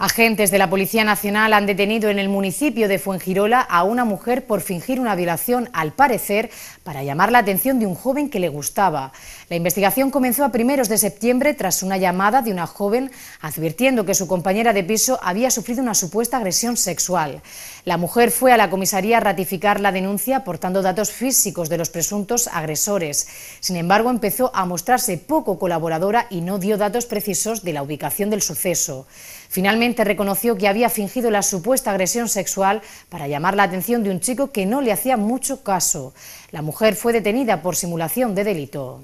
Agentes de la Policía Nacional han detenido en el municipio de Fuengirola a una mujer por fingir una violación, al parecer, para llamar la atención de un joven que le gustaba. La investigación comenzó a primeros de septiembre tras una llamada de una joven advirtiendo que su compañera de piso había sufrido una supuesta agresión sexual. La mujer fue a la comisaría a ratificar la denuncia aportando datos físicos de los presuntos agresores. Sin embargo, empezó a mostrarse poco colaboradora y no dio datos precisos de la ubicación del suceso. Finalmente reconoció que había fingido la supuesta agresión sexual para llamar la atención de un chico que no le hacía mucho caso. La mujer fue detenida por simulación de delito.